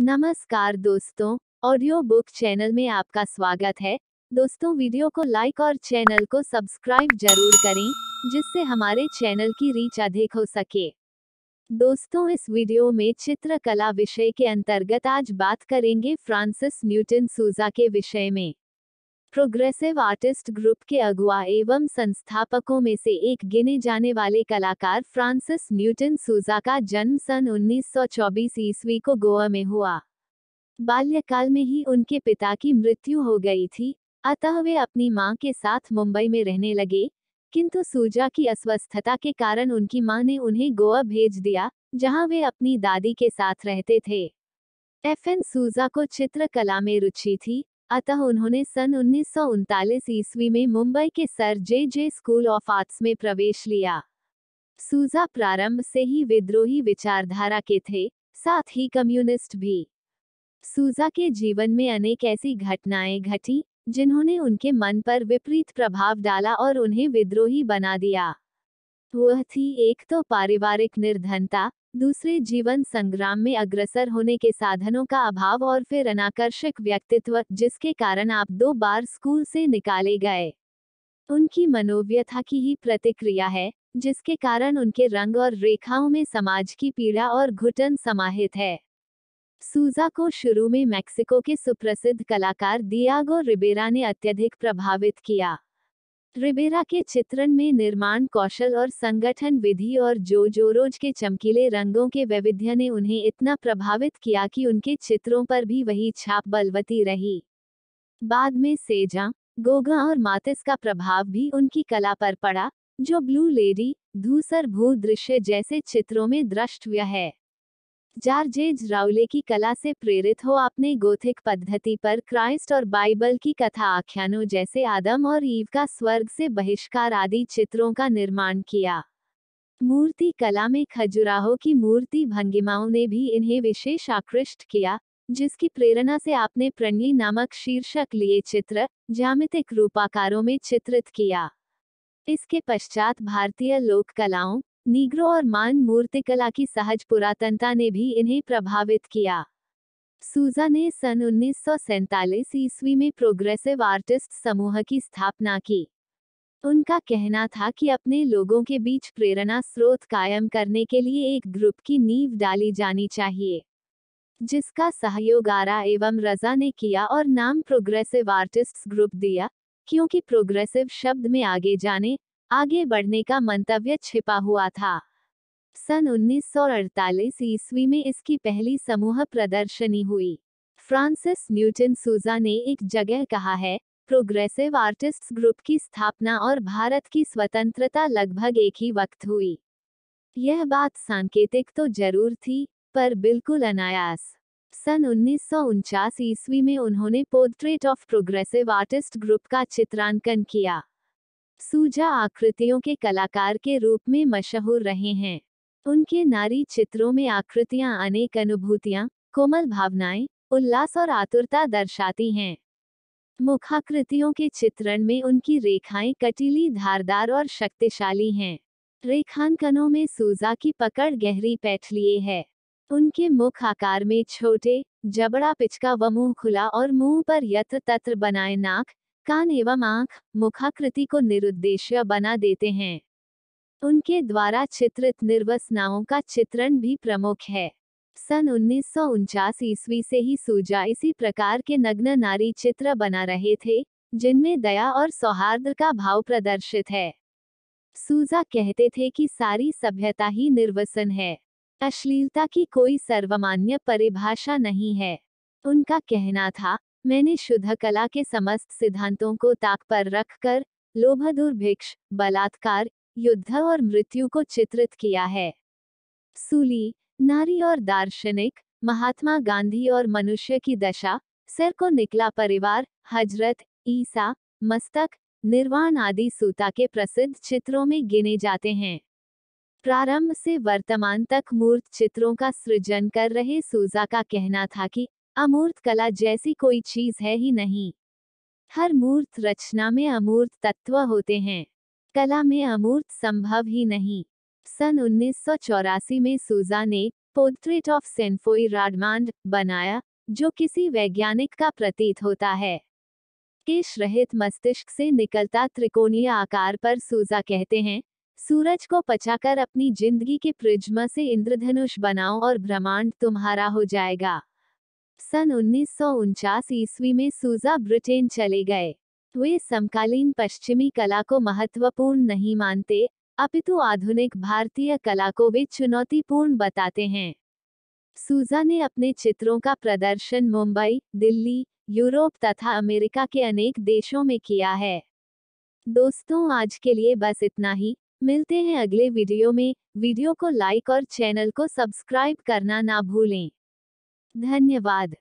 नमस्कार दोस्तों audio book channel में आपका स्वागत है दोस्तों वीडियो को लाइक और चैनल को सब्सक्राइब जरूर करें जिससे हमारे चैनल की रीच अधिक हो सके दोस्तों इस वीडियो में चित्रकला विषय के अंतर्गत आज बात करेंगे फ्रांसिस न्यूटन सूजा के विषय में प्रोग्रेसिव आर्टिस्ट ग्रुप के अगुआ एवं संस्थापकों में से एक गिने जाने वाले कलाकार फ्रांसिस न्यूटन सूजा का जन्म सन 1924 ईस्वी को गोवा में हुआ बाल्यकाल में ही उनके पिता की मृत्यु हो गई थी अतः वे अपनी मां के साथ मुंबई में रहने लगे किंतु सूजा की अस्वस्थता के कारण उनकी मां ने उन्हें गोवा भेज दिया जहां वे अपनी दादी के साथ रहते थे एफ एन सूजा को चित्रकला में रुचि थी अतः उन्होंने सन उन्नीस ईस्वी में मुंबई के Sir J J school of arts में प्रवेश लिया सूजा प्रारंभ से ही विद्रोही विचारधारा के थे साथ ही कम्युनिस्ट भी सूजा के जीवन में अनेक ऐसी घटनाएं घटी जिन्होंने उनके मन पर विपरीत प्रभाव डाला और उन्हें विद्रोही बना दिया वह थी एक तो पारिवारिक निर्धनता दूसरे जीवन संग्राम में अग्रसर होने के साधनों का अभाव और फिर अनाकर्षक व्यक्तित्व जिसके कारण आप दो बार स्कूल से निकाले गए उनकी मनोव्यथा की ही प्रतिक्रिया है जिसके कारण उनके रंग और रेखाओं में समाज की पीड़ा और घुटन समाहित है सूजा को शुरू में मैक्सिको के सुप्रसिद्ध कलाकार दियागो रिबेरा ने अत्यधिक प्रभावित किया रिबेरा के चित्रण में निर्माण कौशल और संगठन विधि और जो जोरोज के चमकीले रंगों के वैविध्य ने उन्हें इतना प्रभावित किया कि उनके चित्रों पर भी वही छाप बलवती रही बाद में सेजा गोगा और मातिस का प्रभाव भी उनकी कला पर पड़ा जो ब्लू लेडी धूसर भू दृश्य जैसे चित्रों में द्रष्टव्य है जार्जेज राउले की कला से प्रेरित हो अपने गोथिक पद्धति पर क्राइस्ट और बाइबल की कथा आख्यानों जैसे आदम और ईव का स्वर्ग से बहिष्कार आदि चित्रों का निर्माण किया मूर्ति कला में खजुराहो की मूर्ति भंगिमाओं ने भी इन्हें विशेष आकृष्ट किया जिसकी प्रेरणा से आपने प्रणली नामक शीर्षक लिए चित्र जामितिक रूपाकारों में चित्रित किया इसके पश्चात भारतीय लोक कलाओं नीग्रो और मान मूर्तिकला की सहज पुरातनता ने भी इन्हें प्रभावित किया सूजा ने सन उन्नीस ईस्वी में प्रोग्रेसिव आर्टिस्ट समूह की स्थापना की उनका कहना था कि अपने लोगों के बीच प्रेरणा स्रोत कायम करने के लिए एक ग्रुप की नींव डाली जानी चाहिए जिसका सहयोग आरा एवं रजा ने किया और नाम प्रोग्रेसिव आर्टिस्ट्स ग्रुप दिया क्योंकि प्रोग्रेसिव शब्द में आगे जाने आगे बढ़ने का मंतव्य छिपा हुआ था सन 1948 ईस्वी में इसकी पहली समूह प्रदर्शनी हुई फ्रांसिस न्यूटन सूजा ने एक जगह कहा है प्रोग्रेसिव आर्टिस्ट्स ग्रुप की स्थापना और भारत की स्वतंत्रता लगभग एक ही वक्त हुई यह बात सांकेतिक तो जरूर थी पर बिल्कुल अनायास सन उन्नीस ईस्वी में उन्होंने portrait of progressive artist group का चित्रांकन किया सूजा आकृतियों के कलाकार के रूप में मशहूर रहे हैं उनके नारी चित्रों में आकृतियां अनेक अनुभूतियां कोमल भावनाएं उल्लास और आतुरता दर्शाती हैं मुखाकृतियों के चित्रण में उनकी रेखाएं कटीली धारदार और शक्तिशाली हैं रेखांकनों में सूजा की पकड़ गहरी पैठ लिए है उनके मुख आकार में छोटे जबड़ा पिचका व मुंह खुला और मुंह पर यत्र तत्र बनाए नाक कान एवं आंख मुखाकृति को निरुद्देश्य बना देते हैं उनके द्वारा चित्रित निर्वसनाओं का चित्रण भी प्रमुख है सन उन्नीस ईस्वी से ही सूजा इसी प्रकार के नग्न नारी चित्र बना रहे थे जिनमें दया और सौहार्द का भाव प्रदर्शित है सूजा कहते थे कि सारी सभ्यता ही निर्वसन है अश्लीलता की कोई सर्वमान्य परिभाषा नहीं है उनका कहना था मैंने शुद्ध कला के समस्त सिद्धांतों को ताक पर रखकर लोभ दुर्भिक्ष बलात्कार युद्ध और मृत्यु को चित्रित किया है सूली नारी और दार्शनिक महात्मा गांधी और मनुष्य की दशा सिर को निकला परिवार हजरत ईसा मस्तक निर्वाण आदि सूता के प्रसिद्ध चित्रों में गिने जाते हैं प्रारंभ से वर्तमान तक मूर्त चित्रों का सृजन कर रहे सूजा का कहना था कि अमूर्त कला जैसी कोई चीज है ही नहीं हर मूर्त रचना में अमूर्त तत्व होते हैं कला में अमूर्त संभव ही नहीं सन उन्नीस में सूजा ने पोर्ट्रेट ऑफ सेंफोई राडमांड बनाया जो किसी वैज्ञानिक का प्रतीत होता है केश रहित मस्तिष्क से निकलता त्रिकोणीय आकार पर सूजा कहते हैं सूरज को पचाकर अपनी जिंदगी के प्रिज्मा से इंद्रधनुष बनाओ और ब्रह्मांड तुम्हारा हो जाएगा सन उन्नीस ईस्वी में सूजा ब्रिटेन चले गए वे समकालीन पश्चिमी कला को महत्वपूर्ण नहीं मानते अपितु आधुनिक भारतीय कला को वे चुनौतीपूर्ण बताते हैं सूजा ने अपने चित्रों का प्रदर्शन मुंबई दिल्ली यूरोप तथा अमेरिका के अनेक देशों में किया है दोस्तों आज के लिए बस इतना ही मिलते हैं अगले वीडियो में वीडियो को लाइक और चैनल को सब्सक्राइब करना ना भूलें धन्यवाद